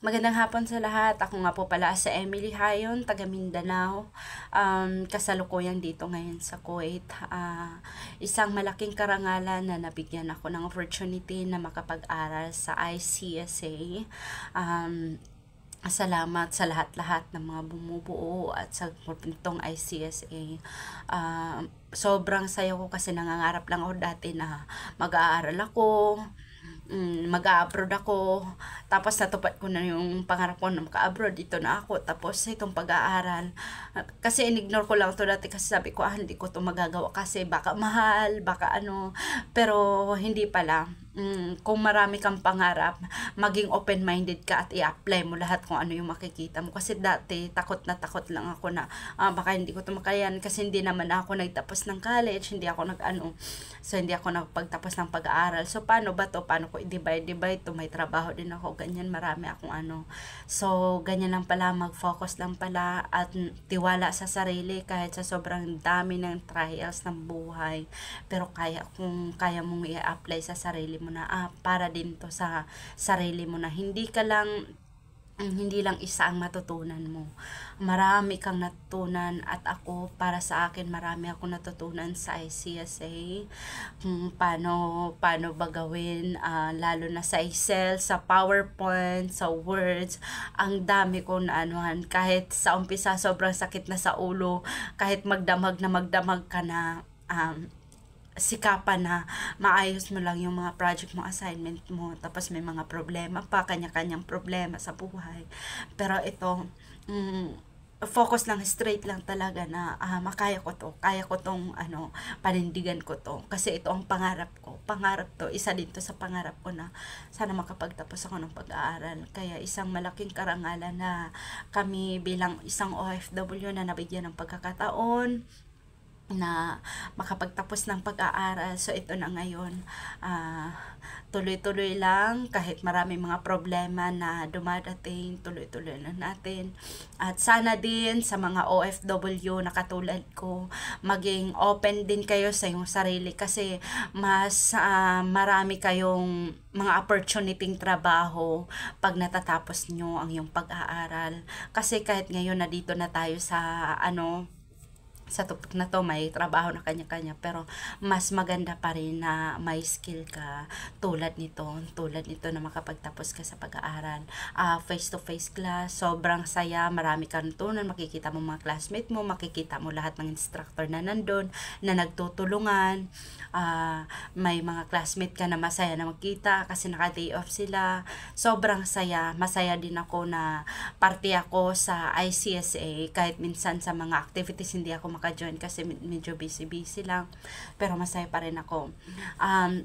Magandang hapon sa lahat. Ako nga po pala sa Emily Hayon, taga Mindanao. Um, kasalukuyan dito ngayon sa Kuwait. Uh, isang malaking karangalan na nabigyan ako ng opportunity na makapag-aral sa ICSA. Um, salamat sa lahat-lahat ng mga bumubuo at sa nitong ICSA. Um, ah, sobrang saya ko kasi nangangarap lang ako dati na mag-aaral ako, mm, mag-abroad ako. Tapos natupad ko na yung pangarap ko na maka-abroad. Ito na ako. Tapos itong pag-aaral. Kasi inignore ko lang to dati kasi sabi ko, ah, hindi ko to magagawa kasi baka mahal, baka ano. Pero hindi pala mm, kung marami kang pangarap, maging open-minded ka at i-apply mo lahat kung ano yung makikita mo. Kasi dati, takot na takot lang ako na, ah, baka hindi ko tumakayan kasi hindi naman ako nagtapos ng college, hindi ako nag-ano, so hindi ako nagpagtapos ng pag-aaral. So, paano ba to? Paano ko i-divide-divide to? May trabaho din ako, ganyan, marami akong ano. So, ganyan lang pala, mag-focus lang pala at tiwala sa sarili kahit sa sobrang dami ng trials ng buhay. Pero kaya, kung kaya mong i-apply sa sarili sarili mo na ah, para din to sa sarili mo na hindi ka lang mm, hindi lang isa ang matutunan mo. Marami kang natutunan at ako, para sa akin, marami ako natutunan sa ICSA. Kung hmm, paano, paano bagawin uh, ah, lalo na sa Excel, sa PowerPoint, sa Words. Ang dami ko na anuhan. Kahit sa umpisa, sobrang sakit na sa ulo. Kahit magdamag na magdamag ka na. Um, sikapan na maayos mo lang yung mga project mo, assignment mo. Tapos may mga problema pa, kanya-kanyang problema sa buhay. Pero ito, mm, focus lang straight lang talaga na ah, makaya ko to kaya ko tong ano panindigan ko to kasi ito ang pangarap ko pangarap to isa din to sa pangarap ko na sana makapagtapos ako ng pag-aaral kaya isang malaking karangalan na kami bilang isang OFW na nabigyan ng pagkakataon na makapagtapos ng pag-aaral. So, ito na ngayon. Uh, tuloy-tuloy lang kahit marami mga problema na dumadating, tuloy-tuloy na natin. At sana din sa mga OFW na katulad ko, maging open din kayo sa iyong sarili kasi mas uh, marami kayong mga opportunity trabaho pag natatapos nyo ang iyong pag-aaral. Kasi kahit ngayon na dito na tayo sa ano, sa topic na to may trabaho na kanya-kanya pero mas maganda pa rin na may skill ka tulad nito tulad nito na makapagtapos ka sa pag-aaral uh, ah, face to face class sobrang saya marami kang tunan makikita mo mga classmate mo makikita mo lahat ng instructor na nandun na nagtutulungan uh, may mga classmate ka na masaya na magkita kasi naka day off sila sobrang saya masaya din ako na parte ako sa ICSA kahit minsan sa mga activities hindi ako makajoin kasi medyo busy-busy lang. Pero masaya pa rin ako. Um,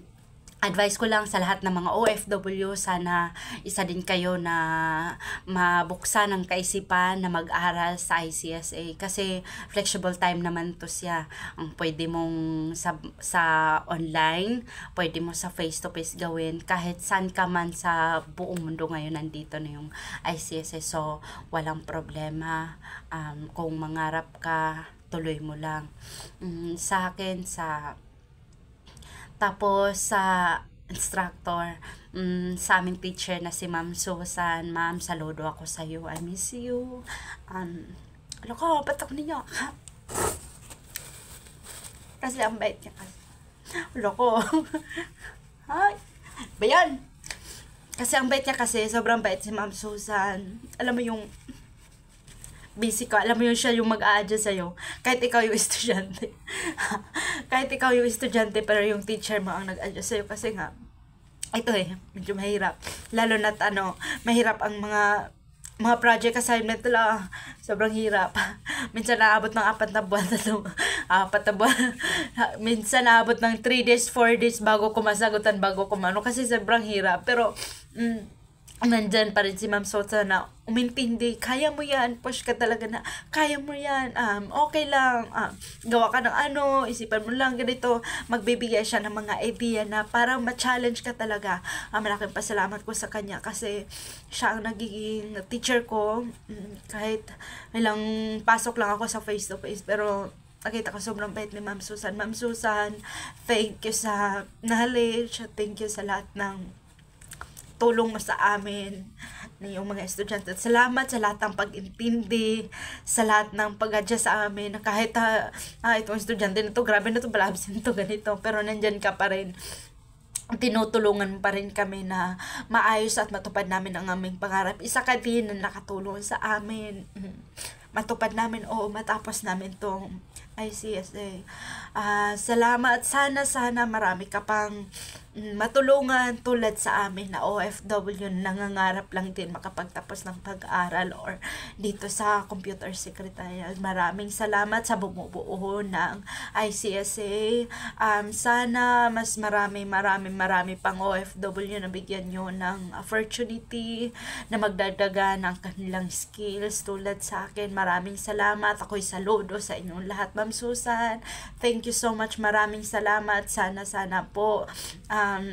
advice ko lang sa lahat ng mga OFW, sana isa din kayo na mabuksan ang kaisipan na mag-aral sa ICSA kasi flexible time naman to siya. Ang pwede mong sa, sa online, pwede mo sa face-to-face gawin kahit saan ka man sa buong mundo ngayon nandito na yung ICSA. So, walang problema. Um, kung mangarap ka, ituloy mo lang. Mm, sa akin, sa... Tapos, sa instructor, um, sa aming teacher na si Ma'am Susan, Ma'am, saludo ako sa iyo. I miss you. Um, ano ko, ba't ako ninyo? Ha? Kasi ang bait niya kasi. Ano ko. Hi. Bayan. Kasi ang bait niya kasi, sobrang bait si Ma'am Susan. Alam mo yung busy ka, alam mo yun siya yung mag-a-adjust sa'yo. Kahit ikaw yung estudyante. kahit ikaw yung estudyante, pero yung teacher mo ang nag-adjust sa'yo. Kasi nga, ito eh, medyo mahirap. Lalo na't ano, mahirap ang mga mga project assignment nila, sobrang hirap. Minsan naabot ng apat na buwan, tatlong, apat na buwan. Minsan naabot ng 3 days, 4 days bago ko masagutan, bago ko mano. Kasi sobrang hirap. Pero, mm, nandyan pa rin si Ma'am Sota na umintindi, kaya mo yan, push ka talaga na, kaya mo yan, um, okay lang, um, gawa ka ng ano, isipan mo lang, ganito, magbibigay siya ng mga idea na para ma-challenge ka talaga. Um, malaking pasalamat ko sa kanya kasi siya ang nagiging teacher ko, mm, kahit ilang pasok lang ako sa face-to-face, -face, pero nakita ko sobrang bait ni Ma'am Susan. Ma'am Susan, thank you sa knowledge, thank you sa lahat ng tulong mo sa amin na yung mga estudyante. At salamat sa lahat ng pag-intindi, sa lahat ng pag-adjust sa amin, na kahit ah, ah, itong estudyante na to, grabe na to, pala absent to, ganito, pero nandyan ka pa rin tinutulungan pa rin kami na maayos at matupad namin ang aming pangarap. Isa ka din na nakatulong sa amin. Mm-hmm. Matupad namin o matapos namin tong ICSA. Uh, ah, salamat. Sana, sana marami ka pang Mm, matulungan tulad sa amin na OFW nangangarap lang din makapagtapos ng pag-aral or dito sa computer secretariat. Maraming salamat sa bumubuo ng ICSA. Um, sana mas marami, marami, marami pang OFW na bigyan nyo ng opportunity na magdadaga ng kanilang skills tulad sa akin. Maraming salamat. Ako'y saludo sa inyong lahat. Ma'am Susan, thank you so much. Maraming salamat. Sana, sana po. Um, um,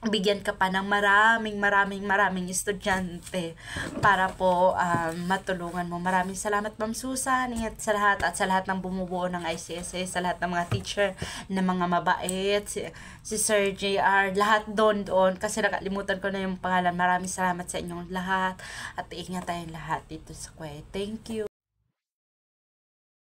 bigyan ka pa ng maraming maraming maraming estudyante para po um, matulungan mo. Maraming salamat Ma'am Susan at sa lahat at sa lahat ng bumubuo ng ICSA, sa lahat ng mga teacher na mga mabait, si, si Sir JR, lahat doon doon kasi nakalimutan ko na yung pangalan. Maraming salamat sa inyong lahat at ingat tayong lahat dito sa Kuwait. Thank you.